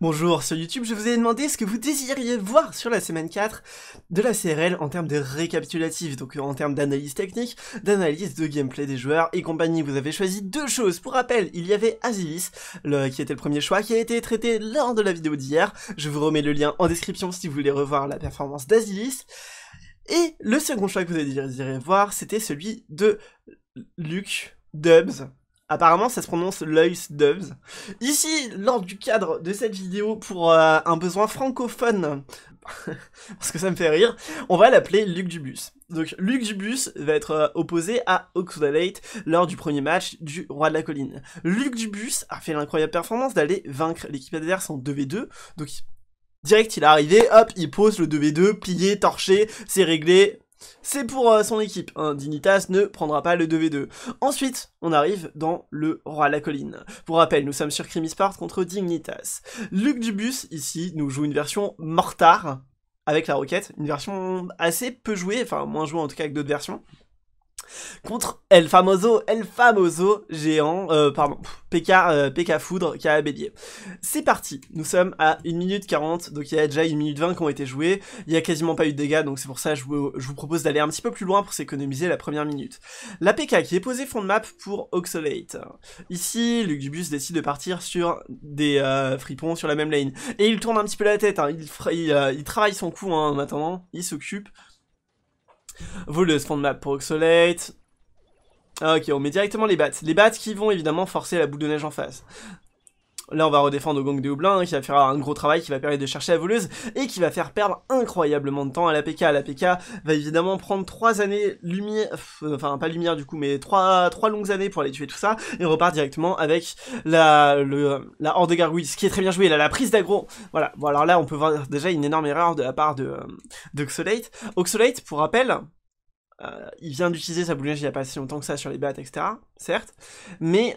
Bonjour, sur YouTube, je vous ai demandé ce que vous désiriez voir sur la semaine 4 de la CRL en termes de récapitulatif, donc euh, en termes d'analyse technique, d'analyse de gameplay des joueurs et compagnie. Vous avez choisi deux choses. Pour rappel, il y avait Asilis, qui était le premier choix, qui a été traité lors de la vidéo d'hier. Je vous remets le lien en description si vous voulez revoir la performance d'Asilis. Et le second choix que vous désiriez voir, c'était celui de Luke Dubs, Apparemment, ça se prononce Lois Doves. Ici, lors du cadre de cette vidéo pour euh, un besoin francophone, parce que ça me fait rire, on va l'appeler Luc Dubus. Donc, Luc Dubus va être euh, opposé à Oxalate lors du premier match du Roi de la Colline. Luc Dubus a fait l'incroyable performance d'aller vaincre l'équipe adverse en 2v2, donc direct il est arrivé, hop, il pose le 2v2, plié, torché, c'est réglé, c'est pour euh, son équipe, hein. Dignitas ne prendra pas le 2v2. Ensuite, on arrive dans le Roi la Colline. Pour rappel, nous sommes sur Crimisport contre Dignitas. Luc Dubus, ici, nous joue une version Mortar, avec la roquette, une version assez peu jouée, enfin moins jouée en tout cas avec d'autres versions contre El Famoso, El Famoso géant, euh, pardon, PK, euh, PK Foudre qui a C'est parti, nous sommes à 1 minute 40, donc il y a déjà 1 minute 20 qui ont été joués, il y a quasiment pas eu de dégâts, donc c'est pour ça que je vous, propose d'aller un petit peu plus loin pour s'économiser la première minute. La PK qui est posée fond de map pour Oxolate. Ici, Lugubus décide de partir sur des euh, fripons sur la même lane, et il tourne un petit peu la tête, hein. il, euh, il, travaille son coup hein, en attendant, il s'occupe Voleuse fond de map pour Oxolate. Ah, ok, on met directement les bats. Les bats qui vont évidemment forcer la boule de neige en face. Là, on va redéfendre au gang de Houblin, hein, qui va faire un gros travail, qui va permettre de chercher la voleuse, et qui va faire perdre incroyablement de temps à l'APK. PK va évidemment prendre 3 années lumière, euh, enfin pas lumière du coup, mais 3, longues années pour aller tuer tout ça, et repart directement avec la, le, la horde de ce qui est très bien joué, là, la prise d'aggro. Voilà, bon alors là, on peut voir déjà une énorme erreur de la part de, euh, Oxolate. pour rappel, euh, il vient d'utiliser sa boule il n'y a pas si longtemps que ça sur les bats, etc. Certes, mais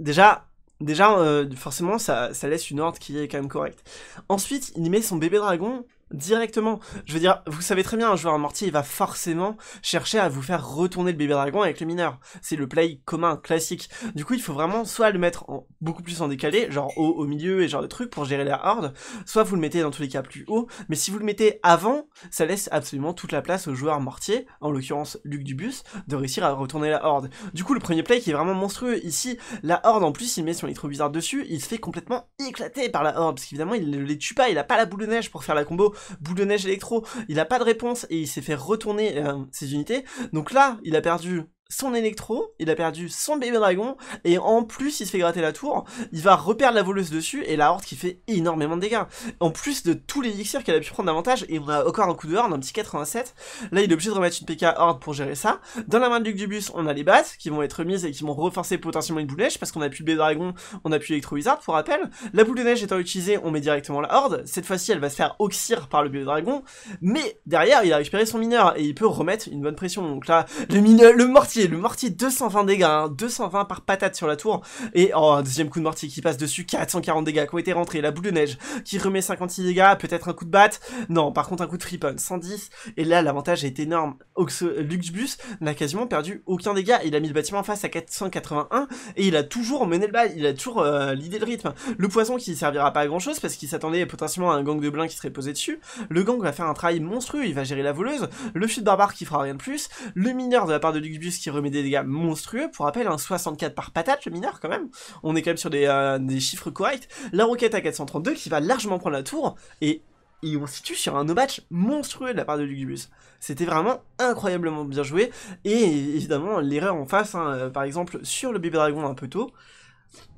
déjà Déjà, euh, forcément, ça, ça, laisse une horde qui est quand même correcte. Ensuite, il met son bébé dragon directement. Je veux dire, vous savez très bien, un joueur mortier, il va forcément chercher à vous faire retourner le bébé dragon avec le mineur. C'est le play commun, classique. Du coup, il faut vraiment soit le mettre en, beaucoup plus en décalé, genre haut au milieu et genre de trucs pour gérer la horde, soit vous le mettez dans tous les cas plus haut, mais si vous le mettez avant, ça laisse absolument toute la place au joueur mortier, en l'occurrence Luc Dubus, de réussir à retourner la horde. Du coup, le premier play qui est vraiment monstrueux, ici, la horde en plus, il met son litre bizarre dessus, il se fait complètement éclater par la horde, parce qu'évidemment, il ne les tue pas, il n'a pas la boule de neige pour faire la combo, boule de neige électro, il a pas de réponse et il s'est fait retourner euh, ses unités. Donc là, il a perdu son électro, il a perdu son bébé dragon, et en plus il se fait gratter la tour, il va reperdre la voleuse dessus, et la horde qui fait énormément de dégâts. En plus de tous les elixirs qu'elle a pu prendre davantage, et on a encore un coup de horde, un petit 87, là il est obligé de remettre une PK horde pour gérer ça. Dans la main de Luc Dubus, on a les battes qui vont être mises et qui vont renforcer potentiellement une boule de neige, parce qu'on a plus le bébé dragon, on a plus électro wizard pour rappel. La boule de neige étant utilisée, on met directement la horde, cette fois-ci elle va se faire oxyre par le bébé dragon, mais derrière il a récupéré son mineur, et il peut remettre une bonne pression. Donc là, le mineur, le le mortier 220 dégâts, 220 hein, par patate sur la tour, et oh, un deuxième coup de mortier qui passe dessus, 440 dégâts qui ont été rentrés, la boule de neige qui remet 56 dégâts, peut-être un coup de batte, non, par contre un coup de tripon 110, et là l'avantage est énorme, euh, Luxbus n'a quasiment perdu aucun dégât, il a mis le bâtiment en face à 481, et il a toujours mené le bal, il a toujours euh, l'idée de rythme, le poisson qui servira pas à grand chose, parce qu'il s'attendait potentiellement à un gang de blin qui serait posé dessus, le gang va faire un travail monstrueux, il va gérer la voleuse, le fut barbare qui fera rien de plus, le mineur de la part de Luxbus qui remet des dégâts monstrueux. Pour rappel, un 64 par patate, le mineur quand même. On est quand même sur des, euh, chiffres corrects. La roquette à 432 qui va largement prendre la tour et on on situe sur un no-match monstrueux de la part de Lugubus. C'était vraiment incroyablement bien joué, et évidemment l'erreur en face, hein, euh, par exemple sur le bébé dragon un peu tôt,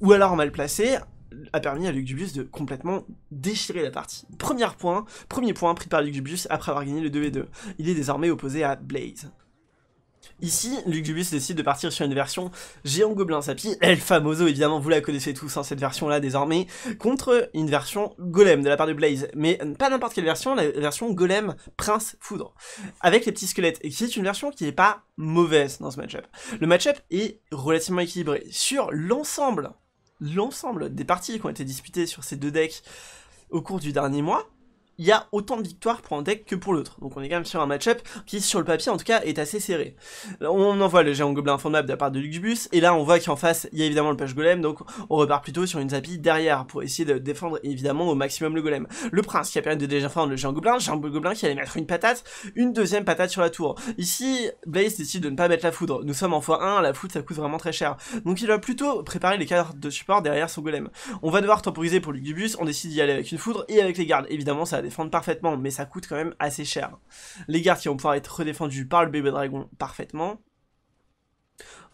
ou alors mal placé, a permis à Lugubus de complètement déchirer la partie. Premier point, premier point pris par Lugubus après avoir gagné le 2v2. Il est désormais opposé à Blaze. Ici, Luc décide de partir sur une version géant gobelin sapi, El Famoso évidemment, vous la connaissez tous, hein, cette version-là désormais, contre une version golem de la part de Blaze, mais euh, pas n'importe quelle version, la version golem prince foudre, avec les petits squelettes, et qui est une version qui n'est pas mauvaise dans ce match-up. Le match-up est relativement équilibré sur l'ensemble, l'ensemble des parties qui ont été disputées sur ces deux decks au cours du dernier mois, il y a autant de victoires pour un deck que pour l'autre. Donc on est quand même sur un match-up qui, sur le papier en tout cas, est assez serré. On envoie le géant gobelin infondable de la part de Lugubus et là on voit qu'en face, il y a évidemment le page golem, donc on repart plutôt sur une zapille derrière pour essayer de défendre évidemment au maximum le golem. Le prince qui a permis de défendre le géant gobelin, le géant gobelin qui allait mettre une patate, une deuxième patate sur la tour. Ici, Blaze décide de ne pas mettre la foudre. Nous sommes en x1, la foudre ça coûte vraiment très cher. Donc il va plutôt préparer les cartes de support derrière son golem. On va devoir temporiser pour Lugubus, on décide d'y aller avec une foudre et avec les gardes. Évidemment, ça a défendre parfaitement, mais ça coûte quand même assez cher. Les gardes qui vont pouvoir être redéfendus par le bébé dragon parfaitement.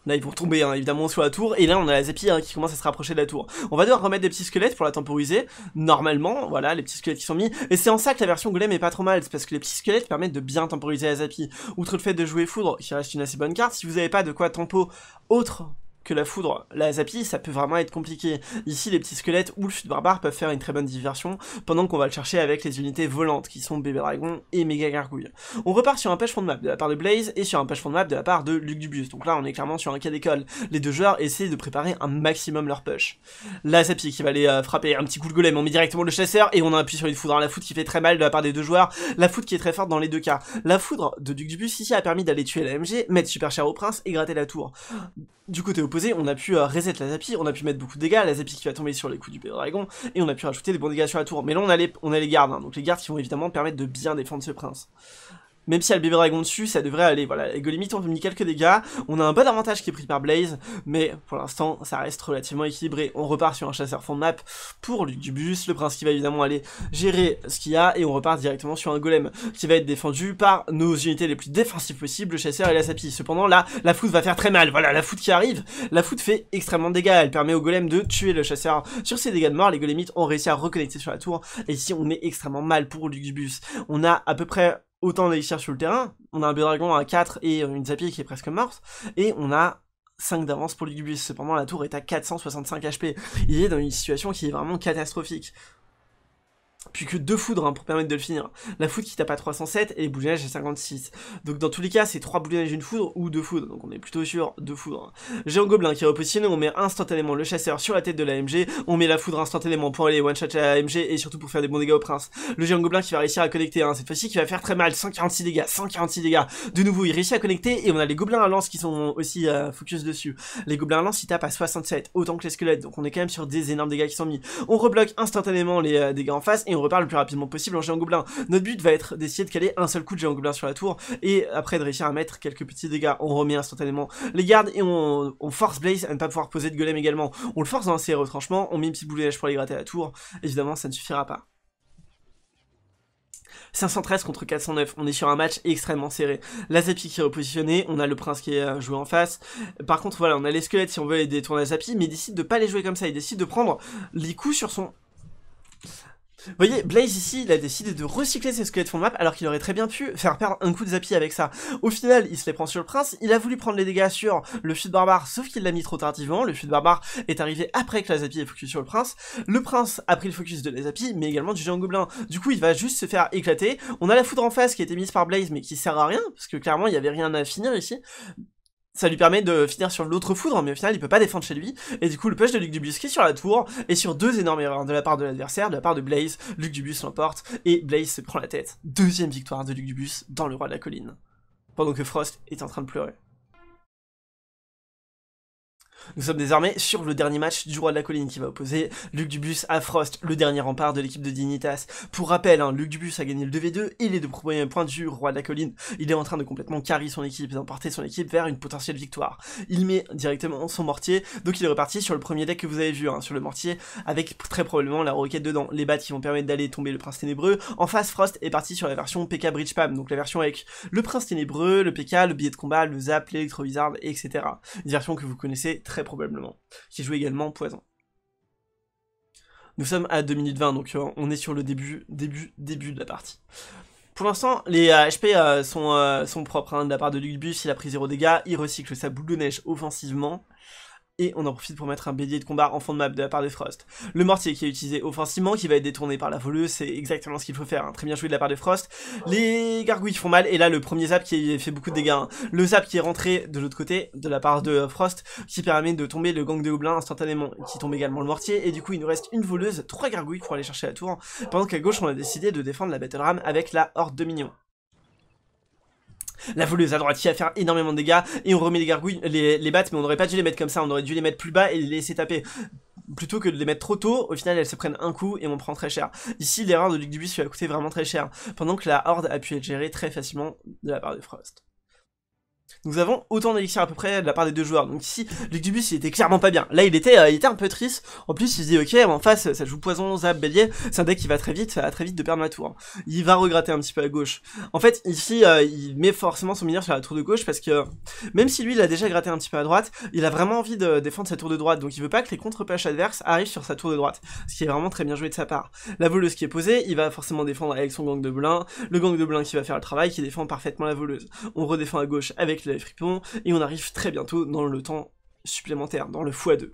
Là, ils vont tomber, hein, évidemment, sur la tour. Et là, on a la Zepi hein, qui commence à se rapprocher de la tour. On va devoir remettre des petits squelettes pour la temporiser. Normalement, voilà, les petits squelettes qui sont mis. Et c'est en ça que la version golem est pas trop mal. C'est parce que les petits squelettes permettent de bien temporiser la Zepi. Outre le fait de jouer foudre, qui reste une assez bonne carte, si vous n'avez pas de quoi tempo autre que la foudre. La Zappy, ça peut vraiment être compliqué. Ici, les petits squelettes ou le fut barbare peuvent faire une très bonne diversion, pendant qu'on va le chercher avec les unités volantes, qui sont Bébé Dragon et Méga Gargouille. On repart sur un push fond de map de la part de Blaze, et sur un push fond de map de la part de Luc Dubius. Donc là, on est clairement sur un cas d'école. Les deux joueurs essaient de préparer un maximum leur push. La Zappy qui va aller euh, frapper un petit coup de golem, on met directement le chasseur, et on appuie sur une foudre. La foudre qui fait très mal de la part des deux joueurs, la foudre qui est très forte dans les deux cas. La foudre de Luc Dubius ici a permis d'aller tuer la MG, mettre super cher au prince et gratter la tour. Du côté on a pu euh, reset la tapis on a pu mettre beaucoup de dégâts, la zappy qui va tomber sur les coups du dragon, et on a pu rajouter des bons dégâts sur la tour. Mais là, on a les, on a les gardes, hein. donc les gardes qui vont évidemment permettre de bien défendre ce prince. Même si elle bébé dragon dessus, ça devrait aller. Voilà, les Golemites ont peut mis quelques dégâts. On a un bon avantage qui est pris par Blaze, mais pour l'instant, ça reste relativement équilibré. On repart sur un chasseur fond de map pour bus Le prince qui va évidemment aller gérer ce qu'il y a, et on repart directement sur un golem qui va être défendu par nos unités les plus défensives possibles, le chasseur et la sapie. Cependant, là, la foudre va faire très mal. Voilà, la foudre qui arrive, la foudre fait extrêmement de dégâts. Elle permet au golem de tuer le chasseur sur ses dégâts de mort. Les golemites ont réussi à reconnecter sur la tour, et ici, on est extrêmement mal pour bus On a à peu près autant les sur le terrain. On a un Bédragon à 4 et une Zapier qui est presque morte. Et on a 5 d'avance pour Ligubus. Cependant, la tour est à 465 HP. Il est dans une situation qui est vraiment catastrophique puis que deux foudres hein, pour permettre de le finir. La foudre qui tape à 307 et les à 56. Donc dans tous les cas, c'est trois boules et une foudre ou deux foudres. Donc on est plutôt sur deux foudres. Géant gobelin qui est repositionné, on met instantanément le chasseur sur la tête de l'AMG, on met la foudre instantanément pour aller one shot à l'AMG et surtout pour faire des bons dégâts au prince. Le géant gobelin qui va réussir à connecter hein, cette fois-ci qui va faire très mal, 146 dégâts, 146 dégâts. De nouveau, il réussit à connecter et on a les gobelins à lance qui sont aussi euh, focus dessus. Les gobelins à lance ils tapent à 67 autant que les squelettes, donc on est quand même sur des énormes dégâts qui sont mis. On rebloque instantanément les euh, dégâts en face on repart le plus rapidement possible en géant gobelin. Notre but va être d'essayer de caler un seul coup de géant gobelin sur la tour et après de réussir à mettre quelques petits dégâts. On remet instantanément les gardes et on, force Blaze à ne pas pouvoir poser de golem également. On le force dans ses retranchements, on met une petite boule de pour les gratter à la tour. Évidemment, ça ne suffira pas. 513 contre 409, on est sur un match extrêmement serré. La qui est repositionnée, on a le prince qui est euh, joué en face. Par contre, voilà, on a les squelettes si on veut les détourner la Zapi, mais il décide de pas les jouer comme ça, il décide de prendre les coups sur son... Vous voyez, Blaze ici, il a décidé de recycler ses squelettes fond map alors qu'il aurait très bien pu faire perdre un coup de zappy avec ça. Au final, il se les prend sur le prince, il a voulu prendre les dégâts sur le fut barbare, sauf qu'il l'a mis trop tardivement, le fut barbare est arrivé après que la zappy ait focus sur le prince, le prince a pris le focus de la zappy, mais également du géant gobelin, du coup il va juste se faire éclater, on a la foudre en face qui a été mise par Blaze mais qui sert à rien, parce que clairement il n'y avait rien à finir ici, ça lui permet de finir sur l'autre foudre, mais au final il peut pas défendre chez lui, et du coup le push de Luc Dubus qui est sur la tour, et sur deux énormes erreurs de la part de l'adversaire, de la part de Blaze, Luc Dubus l'emporte, et Blaze se prend la tête. Deuxième victoire de Luc Dubus dans le Roi de la Colline, pendant que Frost est en train de pleurer. Nous sommes désormais sur le dernier match du Roi de la Colline qui va opposer Luc Dubus à Frost, le dernier rempart de l'équipe de Dignitas. Pour rappel, hein, Luc Dubus a gagné le 2v2 et les deux premiers points du Roi de la Colline. Il est en train de complètement carry son équipe d'emporter son équipe vers une potentielle victoire. Il met directement son mortier, donc il est reparti sur le premier deck que vous avez vu, hein, sur le mortier, avec très probablement la roquette dedans. Les battes qui vont permettre d'aller tomber le Prince Ténébreux. En face, Frost est parti sur la version PK Bridge Pam, donc la version avec le Prince Ténébreux, le PK, le billet de combat, le Zap, l'électro-wizard, etc. Une version que vous connaissez très très probablement, qui joue également Poison. Nous sommes à 2 minutes 20, donc euh, on est sur le début, début, début de la partie. Pour l'instant, les HP euh, euh, sont, sont propres hein, de la part de Lugbus, il a pris zéro dégâts, il recycle sa boule de neige offensivement et on en profite pour mettre un bélier de combat en fond de map de la part de Frost. Le mortier qui est utilisé offensivement, qui va être détourné par la voleuse, c'est exactement ce qu'il faut faire, hein. très bien joué de la part de Frost. Les gargouilles font mal, et là le premier zap qui fait beaucoup de dégâts. Hein. Le zap qui est rentré de l'autre côté, de la part de euh, Frost, qui permet de tomber le gang de gobelins instantanément, qui tombe également le mortier, et du coup il nous reste une voleuse, trois gargouilles pour aller chercher la tour, hein. pendant qu'à gauche on a décidé de défendre la Battle Ram avec la horde de minions. La voleuse à droite qui a faire énormément de dégâts. Et on remet les gargouilles, les, les battes, mais on n'aurait pas dû les mettre comme ça. On aurait dû les mettre plus bas et les laisser taper plutôt que de les mettre trop tôt, au final elles se prennent un coup et on prend très cher. Ici l'erreur de Luc Dubus lui a coûté vraiment très cher, pendant que la horde a pu être gérée très facilement de la part de Frost. Nous avons autant d'élixirs à peu près de la part des deux joueurs. Donc ici, Dubus, il était clairement pas bien. Là euh, il était, un peu triste. En plus il se dit ok en face ça joue poison, zap, bélier, c'est un deck qui va très vite, ça va très vite de perdre ma tour. Il va regretter un petit peu à gauche. En fait ici euh, il met forcément son mineur sur la tour de gauche parce que même si lui il a déjà gratté un petit peu à droite, il a vraiment envie de défendre sa tour de droite. Donc il veut pas que les contre-pêches adverses arrivent sur sa tour de droite. Ce qui est vraiment très bien joué de sa part. La voleuse qui est posée, il va forcément défendre avec son gang de blin. Le gang de blin qui va faire le travail, qui défend parfaitement la voleuse. On redéfend à gauche avec le les et on arrive très bientôt dans le temps supplémentaire, dans le x2.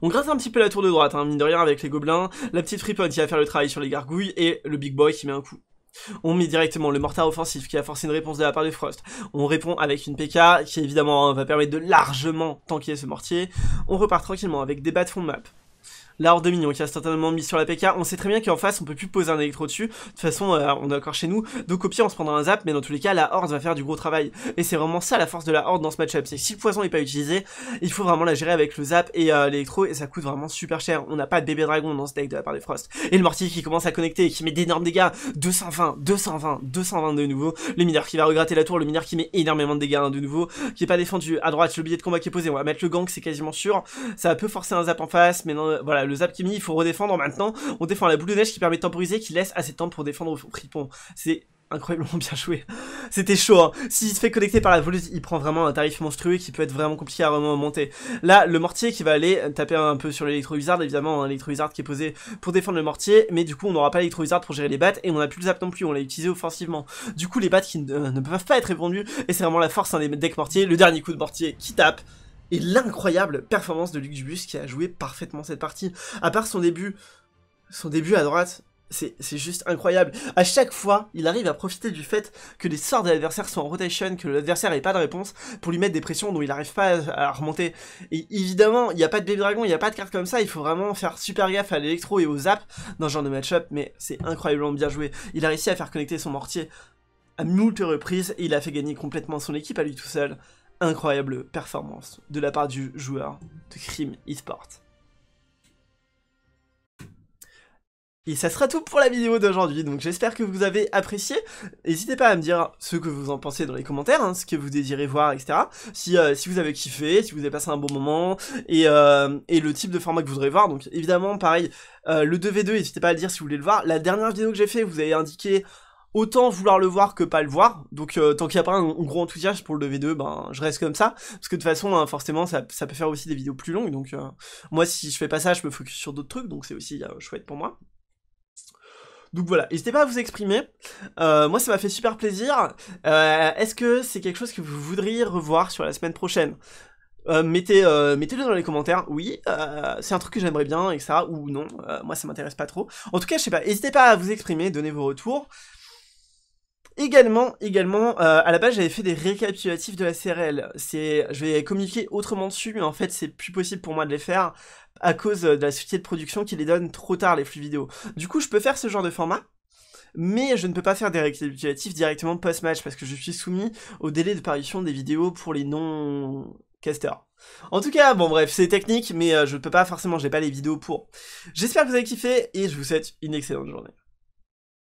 On gratte un petit peu la tour de droite, hein, mine de rien, avec les gobelins, la petite friponne qui va faire le travail sur les gargouilles, et le big boy qui met un coup. On met directement le mortar offensif qui a forcé une réponse de la part de Frost. On répond avec une PK qui évidemment hein, va permettre de largement tanker ce mortier. On repart tranquillement avec des bas fond de map la Horde de qui a certainement mis sur la PK. On sait très bien qu'en face, on peut plus poser un électro dessus. De toute façon, euh, on est encore chez nous. Donc au pire, on se prendra un zap, mais dans tous les cas, la Horde va faire du gros travail. Et c'est vraiment ça la force de la Horde dans ce match-up. C'est que si le poison n'est pas utilisé, il faut vraiment la gérer avec le zap et euh, l'électro. Et ça coûte vraiment super cher. On n'a pas de bébé dragon dans ce deck de la part des Frost. Et le mortier qui commence à connecter et qui met d'énormes dégâts. 220, 220, 220 de nouveau. Le mineur qui va regretter la tour. Le mineur qui met énormément de dégâts hein, de nouveau. Qui est pas défendu. À droite, le billet de combat qui est posé. On va mettre le gang, c'est quasiment sûr. Ça peut forcer un zap en face. Mais non, euh, voilà, le zap qui il faut redéfendre maintenant. On défend la boule de neige qui permet de temporiser, qui laisse assez de temps pour défendre au fripon. C'est incroyablement bien joué. C'était chaud, hein. S'il se fait connecter par la voleuse, il prend vraiment un tarif monstrueux qui peut être vraiment compliqué à remonter. Là, le mortier qui va aller taper un peu sur l'électro-wizard, évidemment, hein, lélectro qui est posé pour défendre le mortier, mais du coup, on n'aura pas lélectro pour gérer les battes, et on n'a plus le zap non plus, on l'a utilisé offensivement. Du coup, les battes qui ne, euh, peuvent pas être répondues, et c'est vraiment la force d'un hein, des decks mortiers. Le dernier coup de mortier qui tape, et l'incroyable performance de Luc qui a joué parfaitement cette partie. À part son début, son début à droite, c'est juste incroyable. À chaque fois, il arrive à profiter du fait que les sorts de l'adversaire sont en rotation, que l'adversaire n'ait pas de réponse, pour lui mettre des pressions dont il n'arrive pas à, remonter. Et évidemment, il n'y a pas de baby dragon, il n'y a pas de carte comme ça, il faut vraiment faire super gaffe à l'électro et aux zap dans ce genre de match-up, mais c'est incroyablement bien joué. Il a réussi à faire connecter son mortier à moult reprises et il a fait gagner complètement son équipe à lui tout seul incroyable performance de la part du joueur de Crime eSport. Et ça sera tout pour la vidéo d'aujourd'hui, donc j'espère que vous avez apprécié. N'hésitez pas à me dire ce que vous en pensez dans les commentaires, hein, ce que vous désirez voir, etc. Si, euh, si vous avez kiffé, si vous avez passé un bon moment, et, euh, et le type de format que vous voudrez voir. Donc évidemment, pareil, euh, le 2v2, n'hésitez pas à le dire si vous voulez le voir. La dernière vidéo que j'ai fait, vous avez indiqué autant vouloir le voir que pas le voir. Donc euh, tant qu'il n'y a pas un, gros enthousiasme pour le V2, ben je reste comme ça. Parce que de toute façon, hein, forcément, ça, peut faire aussi des vidéos plus longues. Donc euh, moi, si je fais pas ça, je me focus sur d'autres trucs. Donc c'est aussi euh, chouette pour moi. Donc voilà, n'hésitez pas à vous exprimer. moi, ça m'a fait super plaisir. Est-ce que c'est quelque chose que vous voudriez revoir sur la semaine prochaine Mettez-le dans les commentaires. Oui, c'est un truc que j'aimerais bien, et ça Ou non, moi, ça m'intéresse pas trop. En tout cas, je sais pas, n'hésitez pas à vous exprimer, donnez vos retours. Également, également, euh, à la base j'avais fait des récapitulatifs de la CRL. C'est, je vais communiquer autrement dessus, mais en fait c'est plus possible pour moi de les faire à cause de la société de production qui les donne trop tard les flux vidéo. Du coup, je peux faire ce genre de format, mais je ne peux pas faire des récapitulatifs directement post-match parce que je suis soumis au délai de parution des vidéos pour les non-casters. En tout cas, bon bref, c'est technique, mais euh, je ne peux pas forcément, j'ai pas les vidéos pour. J'espère que vous avez kiffé et je vous souhaite une excellente journée.